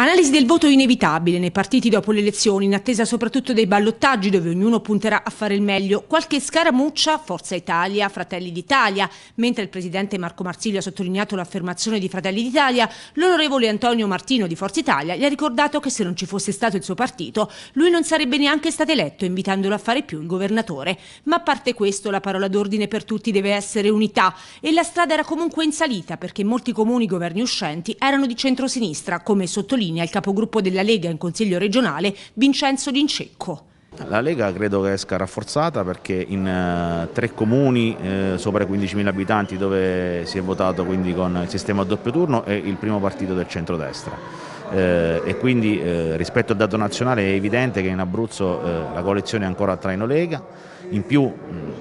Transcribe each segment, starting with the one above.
Analisi del voto inevitabile nei partiti dopo le elezioni, in attesa soprattutto dei ballottaggi dove ognuno punterà a fare il meglio. Qualche scaramuccia, Forza Italia, Fratelli d'Italia. Mentre il presidente Marco Marsilio ha sottolineato l'affermazione di Fratelli d'Italia, l'onorevole Antonio Martino di Forza Italia gli ha ricordato che se non ci fosse stato il suo partito, lui non sarebbe neanche stato eletto, invitandolo a fare più il governatore. Ma a parte questo, la parola d'ordine per tutti deve essere unità. E la strada era comunque in salita perché molti comuni governi uscenti erano di centrosinistra, come sottolinea Mancini, al capogruppo della Lega in Consiglio regionale Vincenzo Lincecco. La Lega credo che esca rafforzata perché in eh, tre comuni eh, sopra i 15.000 abitanti dove si è votato quindi con il sistema a doppio turno è il primo partito del centrodestra eh, e quindi eh, rispetto al dato nazionale è evidente che in Abruzzo eh, la coalizione è ancora a traino Lega, in più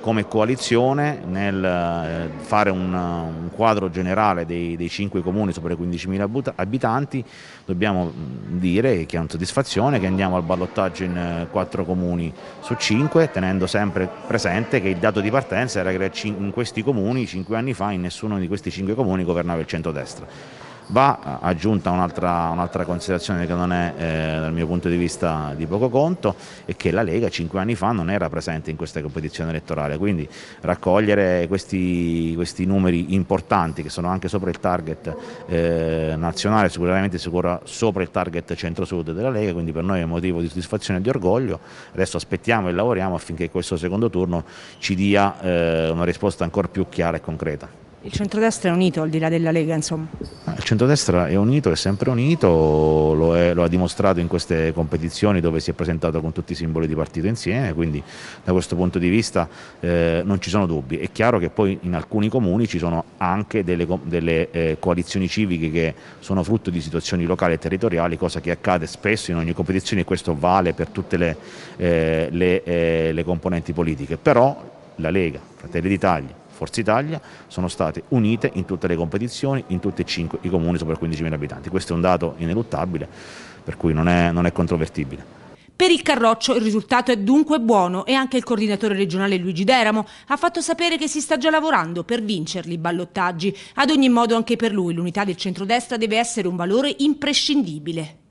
come coalizione nel eh, fare un, un, quadro generale dei, dei 5 comuni sopra i 15.000 abitanti dobbiamo dire che è una soddisfazione che andiamo al ballottaggio in 4 eh, comuni su 5 tenendo sempre presente che il dato di partenza era che in questi comuni 5 anni fa in nessuno di questi 5 comuni governava il centrodestra. Va aggiunta un'altra, un'altra considerazione che non è eh, dal mio punto di vista di poco conto e che la Lega cinque anni fa non era presente in questa competizione elettorale, quindi raccogliere questi, questi numeri importanti che sono anche sopra il target eh, nazionale, sicuramente sicura, sopra il target centro-sud della Lega, quindi per noi è motivo di soddisfazione e di orgoglio, adesso aspettiamo e lavoriamo affinché questo secondo turno ci dia eh, una risposta ancora più chiara e concreta. Il centrodestra è unito al di là della Lega, insomma. Ah, il centrodestra è unito, è sempre unito, lo, è, lo, ha dimostrato in queste competizioni dove si è presentato con tutti i simboli di partito insieme, quindi da questo punto di vista eh, non ci sono dubbi. È chiaro che poi in alcuni comuni ci sono anche delle, delle eh, coalizioni civiche che sono frutto di situazioni locali e territoriali, cosa che accade spesso in ogni competizione e questo vale per tutte le, eh, le, eh, le componenti politiche. Però la Lega, Fratelli d'Italia, Forza Italia sono state unite in tutte le competizioni, in tutti e cinque i comuni sopra 15.000 abitanti. Questo è un dato ineluttabile, per cui non è, non è controvertibile. Per il Carroccio il risultato è dunque buono e anche il coordinatore regionale Luigi Deramo ha fatto sapere che si sta già lavorando per vincerli i ballottaggi. Ad ogni modo anche per lui l'unità del centrodestra deve essere un valore imprescindibile.